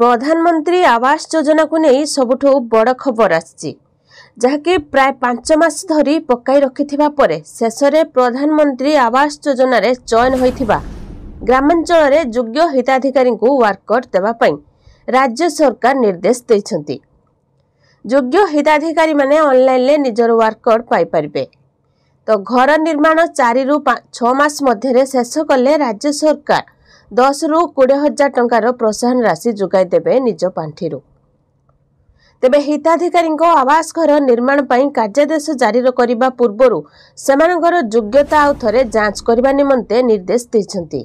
ପ୍ରଧାନମନ୍ତ୍ରୀ ଆବାସ ଯୋଜନାକୁ ନେଇ ସବୁଠୁ ବଡ଼ ଖବର ଆସିଛି ଯାହାକି ପ୍ରାୟ ପାଞ୍ଚ ମାସ ଧରି ପକାଇ ରଖିଥିବା ପରେ ଶେଷରେ ପ୍ରଧାନମନ୍ତ୍ରୀ ଆବାସ ଯୋଜନାରେ ଚୟନ ହୋଇଥିବା ଗ୍ରାମାଞ୍ଚଳରେ ଯୋଗ୍ୟ ହିତାଧିକାରୀଙ୍କୁ ୱାର୍କଆଉଟ୍ ଦେବା ପାଇଁ ରାଜ୍ୟ ସରକାର ନିର୍ଦ୍ଦେଶ ଦେଇଛନ୍ତି ଯୋଗ୍ୟ ହିତାଧିକାରୀମାନେ ଅନଲାଇନ୍ରେ ନିଜର ୱାର୍କଆଉଟ୍ ପାଇପାରିବେ ତ ଘର ନିର୍ମାଣ ଚାରିରୁ ଛଅ ମାସ ମଧ୍ୟରେ ଶେଷ କଲେ ରାଜ୍ୟ ସରକାର ଦଶରୁ କୋଡ଼ିଏ ହଜାର ଟଙ୍କାର ପ୍ରୋତ୍ସାହନ ରାଶି ଯୋଗାଇ ଦେବେ ନିଜ ପାଣ୍ଠିରୁ ତେବେ ହିତାଧିକାରୀଙ୍କ ଆବାସ ଘର ନିର୍ମାଣ ପାଇଁ କାର୍ଯ୍ୟାଦେଶ ଜାରି କରିବା ପୂର୍ବରୁ ସେମାନଙ୍କର ଯୋଗ୍ୟତା ଆଉ ଥରେ ଯାଞ୍ଚ କରିବା ନିମନ୍ତେ ନିର୍ଦ୍ଦେଶ ଦେଇଛନ୍ତି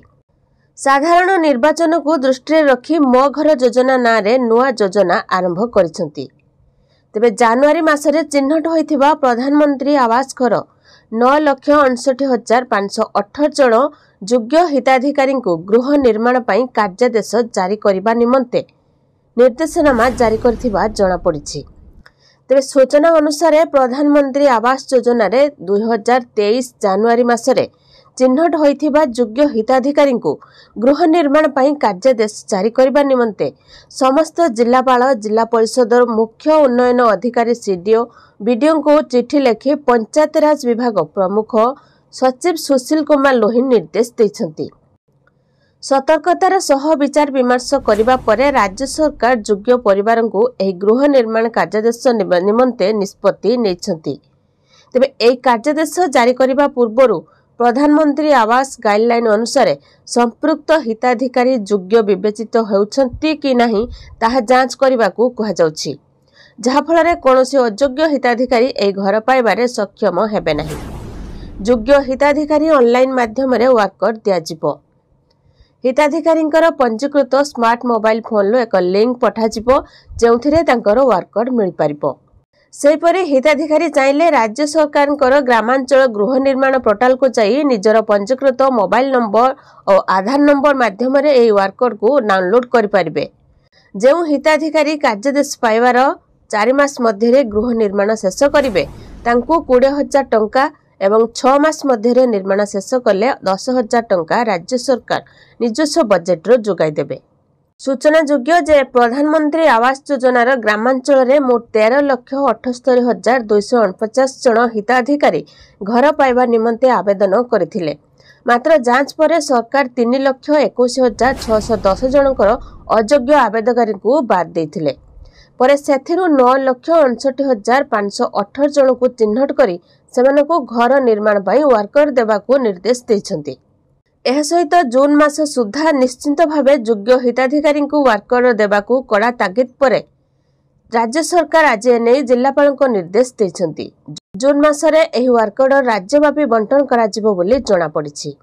ସାଧାରଣ ନିର୍ବାଚନକୁ ଦୃଷ୍ଟିରେ ରଖି ମୋ ଘର ଯୋଜନା ନାଁରେ ନୂଆ ଯୋଜନା ଆରମ୍ଭ କରିଛନ୍ତି ତେବେ ଜାନୁଆରୀ ମାସରେ ଚିହ୍ନଟ ହୋଇଥିବା ପ୍ରଧାନମନ୍ତ୍ରୀ ଆବାସ ଘର ନଅ ଲକ୍ଷ ଅଣଷଠି ହଜାର ପାଞ୍ଚଶହ ଅଠର ଜଣ ଯୋଗ୍ୟ ହିତାଧିକାରୀଙ୍କୁ ଗୃହ ନିର୍ମାଣ ପାଇଁ କାର୍ଯ୍ୟାଦେଶ ଜାରି କରିବା ନିମନ୍ତେ ନିର୍ଦ୍ଦେଶନାମା ଜାରି କରିଥିବା ଜଣାପଡ଼ିଛି ତେବେ ସୂଚନା ଅନୁସାରେ ପ୍ରଧାନମନ୍ତ୍ରୀ ଆବାସ ଯୋଜନାରେ ଦୁଇ ହଜାର ତେଇଶ ଜାନୁଆରୀ ମାସରେ ଚିହ୍ନଟ ହୋଇଥିବା ଯୋଗ୍ୟ ହିତାଧିକାରୀଙ୍କୁ ଗୃହ ନିର୍ମାଣ ପାଇଁ କାର୍ଯ୍ୟାଦେଶ ଜାରି କରିବା ନିମନ୍ତେ ସମସ୍ତ ଜିଲ୍ଲାପାଳ ଜିଲ୍ଲା ପରିଷଦର ମୁଖ୍ୟ ଉନ୍ନୟନ ଅଧିକାରୀ ସିଡିଓ ବିଡିଓଙ୍କୁ ଚିଠି ଲେଖି ପଞ୍ଚାୟତିରାଜ ବିଭାଗ ପ୍ରମୁଖ ସଚିବ ସୁଶୀଲ କୁମାର ଲୋହି ନିର୍ଦ୍ଦେଶ ଦେଇଛନ୍ତି ସତର୍କତାର ସହ ବିଚାର ବିମର୍ଶ କରିବା ପରେ ରାଜ୍ୟ ସରକାର ଯୋଗ୍ୟ ପରିବାରଙ୍କୁ ଏହି ଗୃହ ନିର୍ମାଣ କାର୍ଯ୍ୟାଦେଶ ନିମନ୍ତେ ନିଷ୍ପତ୍ତି ନେଇଛନ୍ତି ତେବେ ଏହି କାର୍ଯ୍ୟାଦେଶ ଜାରି କରିବା ପୂର୍ବରୁ ପ୍ରଧାନମନ୍ତ୍ରୀ ଆବାସ ଗାଇଡ୍ଲାଇନ୍ ଅନୁସାରେ ସମ୍ପୃକ୍ତ ହିତାଧିକାରୀ ଯୋଗ୍ୟ ବିବେଚିତ ହେଉଛନ୍ତି କି ନାହିଁ ତାହା ଯାଞ୍ଚ କରିବାକୁ କୁହାଯାଉଛି ଯାହାଫଳରେ କୌଣସି ଅଯୋଗ୍ୟ ହିତାଧିକାରୀ ଏହି ଘର ପାଇବାରେ ସକ୍ଷମ ହେବେ ନାହିଁ ଯୋଗ୍ୟ ହିତାଧିକାରୀ ଅନ୍ଲାଇନ୍ ମାଧ୍ୟମରେ ୱାର୍କଅଟ୍ ଦିଆଯିବ ହିତାଧିକାରୀଙ୍କର ପଞ୍ଜୀକୃତ ସ୍ମାର୍ଟ ମୋବାଇଲ୍ ଫୋନ୍ରୁ ଏକ ଲିଙ୍କ୍ ପଠାଯିବ ଯେଉଁଥିରେ ତାଙ୍କର ୱାର୍କଅଟ୍ ମିଳିପାରିବ ସେହିପରି ହିତାଧିକାରୀ ଚାହିଁଲେ ରାଜ୍ୟ ସରକାରଙ୍କର ଗ୍ରାମାଞ୍ଚଳ ଗୃହ ନିର୍ମାଣ ପୋର୍ଟାଲକୁ ଯାଇ ନିଜର ପଞ୍ଜୀକୃତ ମୋବାଇଲ ନମ୍ବର ଓ ଆଧାର ନମ୍ବର ମାଧ୍ୟମରେ ଏହି ୱାର୍କରକୁ ଡାଉନଲୋଡ୍ କରିପାରିବେ ଯେଉଁ ହିତାଧିକାରୀ କାର୍ଯ୍ୟଦେଶ ପାଇବାର ଚାରି ମାସ ମଧ୍ୟରେ ଗୃହ ନିର୍ମାଣ ଶେଷ କରିବେ ତାଙ୍କୁ କୋଡ଼ିଏ ହଜାର ଟଙ୍କା ଏବଂ ଛଅ ମାସ ମଧ୍ୟରେ ନିର୍ମାଣ ଶେଷ କଲେ ଦଶ ହଜାର ଟଙ୍କା ରାଜ୍ୟ ସରକାର ନିଜସ୍ୱ ବଜେଟ୍ରୁ ଯୋଗାଇ ଦେବେ ସୂଚନାଯୋଗ୍ୟ ଯେ ପ୍ରଧାନମନ୍ତ୍ରୀ ଆବାସ ଯୋଜନାର ଗ୍ରାମାଞ୍ଚଳରେ ମୋଟ ତେର ଲକ୍ଷ ଅଠସ୍ତରୀ ହଜାର ଦୁଇଶହ ଅଣପଚାଶ ଜଣ ହିତାଧିକାରୀ ଘର ପାଇବା ନିମନ୍ତେ ଆବେଦନ କରିଥିଲେ ମାତ୍ର ଯାଞ୍ଚ ପରେ ସରକାର ତିନି ଲକ୍ଷ ଏକୋଇଶ ହଜାର ଛଅଶହ ଦଶ ଜଣଙ୍କର ଅଯୋଗ୍ୟ ଆବେଦନକାରୀଙ୍କୁ ବାଦ୍ ଦେଇଥିଲେ ପରେ ସେଥିରୁ ନଅ ଲକ୍ଷ ଅଣଷଠି ହଜାର ପାଞ୍ଚଶହ ଅଠର ଜଣଙ୍କୁ ଚିହ୍ନଟ କରି ସେମାନଙ୍କୁ ଘର ନିର୍ମାଣ ପାଇଁ ୱାର୍କର ଦେବାକୁ ନିର୍ଦ୍ଦେଶ ଦେଇଛନ୍ତି ଏହା ସହିତ ଜୁନ୍ ମାସ ସୁଦ୍ଧା ନିଶ୍ଚିତ ଭାବେ ଯୋଗ୍ୟ ହିତାଧିକାରୀଙ୍କୁ ୱାର୍କର ଦେବାକୁ କଡ଼ା ତାଗିଦ ପରେ ରାଜ୍ୟ ସରକାର ଆଜି ଏନେଇ ଜିଲ୍ଲାପାଳଙ୍କୁ ନିର୍ଦ୍ଦେଶ ଦେଇଛନ୍ତି ଜୁନ୍ ମାସରେ ଏହି ୱାର୍କର ରାଜ୍ୟବ୍ୟାପୀ ବଣ୍ଟନ କରାଯିବ ବୋଲି ଜଣାପଡ଼ିଛି